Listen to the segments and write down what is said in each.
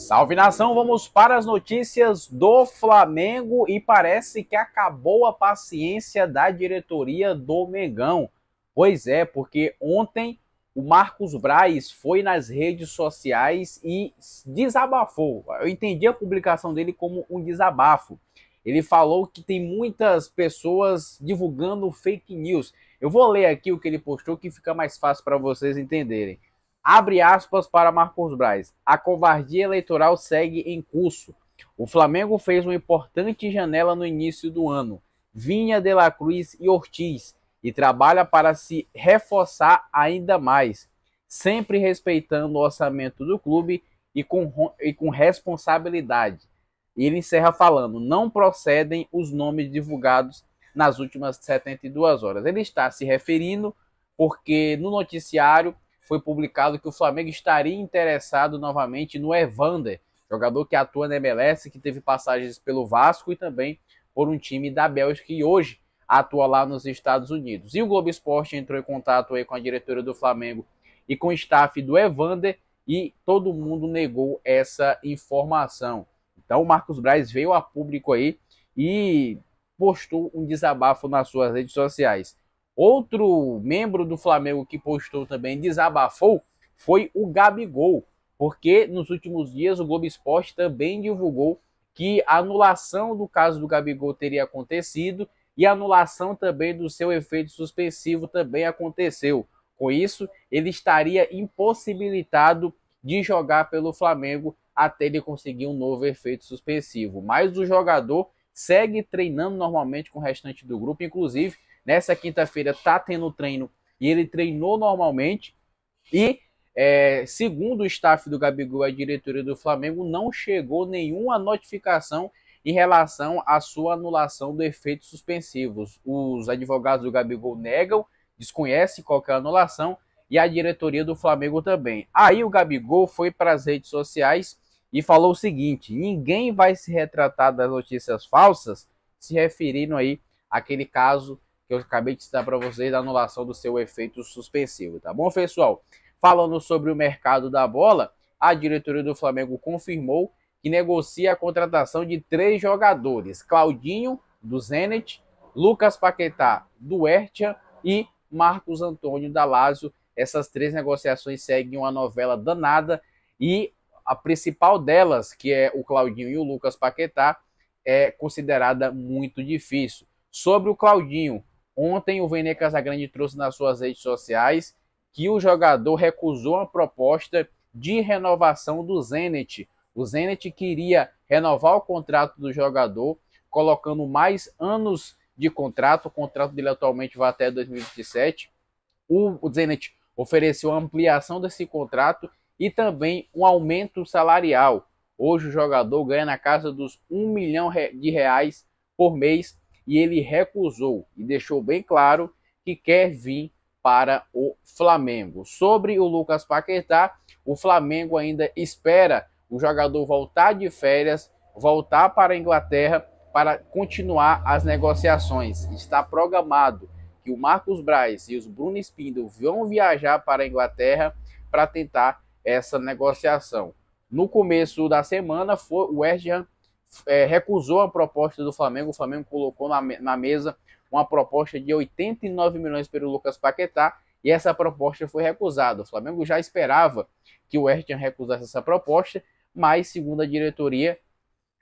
Salve nação, vamos para as notícias do Flamengo e parece que acabou a paciência da diretoria do Mengão. Pois é, porque ontem o Marcos Braz foi nas redes sociais e desabafou. Eu entendi a publicação dele como um desabafo. Ele falou que tem muitas pessoas divulgando fake news. Eu vou ler aqui o que ele postou que fica mais fácil para vocês entenderem. Abre aspas para Marcos Braz. A covardia eleitoral segue em curso. O Flamengo fez uma importante janela no início do ano. Vinha de la Cruz e Ortiz e trabalha para se reforçar ainda mais, sempre respeitando o orçamento do clube e com, e com responsabilidade. E ele encerra falando: não procedem os nomes divulgados nas últimas 72 horas. Ele está se referindo porque no noticiário foi publicado que o Flamengo estaria interessado novamente no Evander, jogador que atua na MLS, que teve passagens pelo Vasco e também por um time da Bélgica que hoje atua lá nos Estados Unidos. E o Globo Esporte entrou em contato aí com a diretora do Flamengo e com o staff do Evander e todo mundo negou essa informação. Então o Marcos Braz veio a público aí e postou um desabafo nas suas redes sociais. Outro membro do Flamengo que postou também, desabafou, foi o Gabigol, porque nos últimos dias o Globo Esporte também divulgou que a anulação do caso do Gabigol teria acontecido e a anulação também do seu efeito suspensivo também aconteceu. Com isso, ele estaria impossibilitado de jogar pelo Flamengo até ele conseguir um novo efeito suspensivo. Mas o jogador segue treinando normalmente com o restante do grupo, inclusive Nessa quinta-feira tá tendo treino e ele treinou normalmente. E é, segundo o staff do Gabigol, a diretoria do Flamengo não chegou nenhuma notificação em relação à sua anulação do efeito suspensivos. Os advogados do Gabigol negam, desconhecem qualquer é anulação e a diretoria do Flamengo também. Aí o Gabigol foi para as redes sociais e falou o seguinte: ninguém vai se retratar das notícias falsas, se referindo aí àquele caso que eu acabei de citar para vocês da anulação do seu efeito suspensivo, tá bom, pessoal? Falando sobre o mercado da bola, a diretoria do Flamengo confirmou que negocia a contratação de três jogadores: Claudinho, do Zenit, Lucas Paquetá, do Ertia e Marcos Antônio da Lazio. Essas três negociações seguem uma novela danada e a principal delas, que é o Claudinho e o Lucas Paquetá, é considerada muito difícil. Sobre o Claudinho, Ontem o Vene Casagrande trouxe nas suas redes sociais que o jogador recusou a proposta de renovação do Zenit. O Zenit queria renovar o contrato do jogador, colocando mais anos de contrato. O contrato dele atualmente vai até 2027. O Zenit ofereceu ampliação desse contrato e também um aumento salarial. Hoje o jogador ganha na casa dos 1 milhão de reais por mês e ele recusou e deixou bem claro que quer vir para o Flamengo. Sobre o Lucas Paquetá, o Flamengo ainda espera o jogador voltar de férias, voltar para a Inglaterra para continuar as negociações. Está programado que o Marcos Braz e os Bruno Espindo vão viajar para a Inglaterra para tentar essa negociação. No começo da semana, foi o West Ham é, recusou a proposta do Flamengo. O Flamengo colocou na, na mesa uma proposta de 89 milhões pelo Lucas Paquetá e essa proposta foi recusada. O Flamengo já esperava que o West recusasse essa proposta, mas, segundo a diretoria,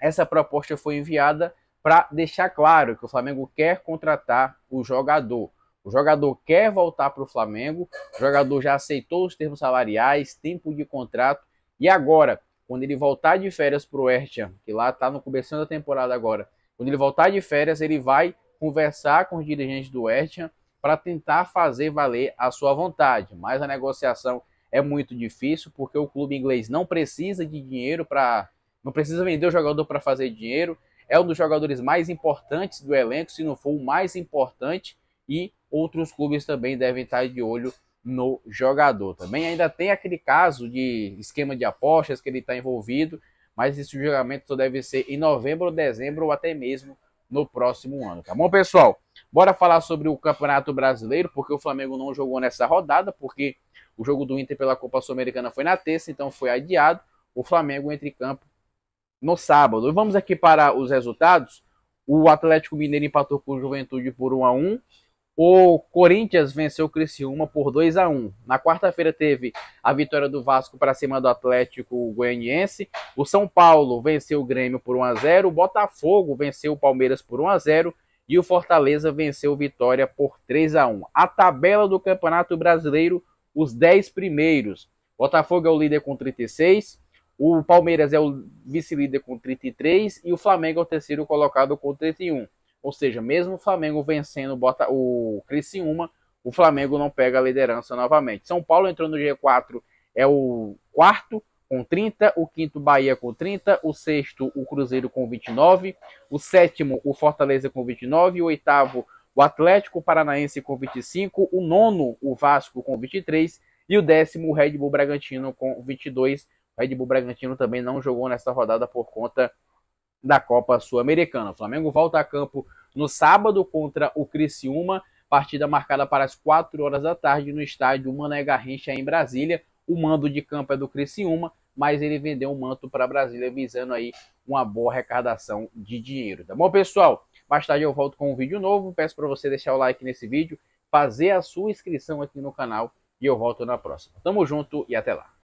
essa proposta foi enviada para deixar claro que o Flamengo quer contratar o jogador. O jogador quer voltar para o Flamengo, o jogador já aceitou os termos salariais, tempo de contrato, e agora quando ele voltar de férias para o Ertian, que lá está no começo da temporada agora, quando ele voltar de férias, ele vai conversar com os dirigentes do Ertian para tentar fazer valer a sua vontade. Mas a negociação é muito difícil porque o clube inglês não precisa de dinheiro para não precisa vender o jogador para fazer dinheiro. É um dos jogadores mais importantes do elenco, se não for o mais importante, e outros clubes também devem estar de olho no jogador. Também ainda tem aquele caso de esquema de apostas que ele está envolvido, mas esse julgamento só deve ser em novembro, dezembro ou até mesmo no próximo ano, tá bom, pessoal? Bora falar sobre o Campeonato Brasileiro, porque o Flamengo não jogou nessa rodada, porque o jogo do Inter pela Copa Sul-Americana foi na terça, então foi adiado. O Flamengo entre campo no sábado. E vamos aqui para os resultados. O Atlético Mineiro empatou com o Juventude por 1 a 1 o Corinthians venceu o Criciúma por 2 a 1. Na quarta-feira teve a vitória do Vasco para cima do Atlético Goianiense. O São Paulo venceu o Grêmio por 1 a 0. O Botafogo venceu o Palmeiras por 1 a 0 e o Fortaleza venceu o Vitória por 3 a 1. A tabela do Campeonato Brasileiro, os 10 primeiros. Botafogo é o líder com 36, o Palmeiras é o vice-líder com 33 e o Flamengo é o terceiro colocado com 31. Ou seja, mesmo o Flamengo vencendo bota, o Criciúma, o Flamengo não pega a liderança novamente. São Paulo entrou no G4, é o quarto com 30, o quinto Bahia com 30, o sexto o Cruzeiro com 29, o sétimo o Fortaleza com 29, o oitavo o Atlético Paranaense com 25, o nono o Vasco com 23 e o décimo o Red Bull Bragantino com 22. O Red Bull Bragantino também não jogou nessa rodada por conta da Copa Sul-Americana. O Flamengo volta a campo no sábado contra o Criciúma, partida marcada para as 4 horas da tarde no estádio Mané Garrincha em Brasília. O mando de campo é do Criciúma, mas ele vendeu um manto para Brasília visando aí uma boa arrecadação de dinheiro. Tá bom, pessoal? Mais tarde eu volto com um vídeo novo. Peço para você deixar o like nesse vídeo, fazer a sua inscrição aqui no canal e eu volto na próxima. Tamo junto e até lá.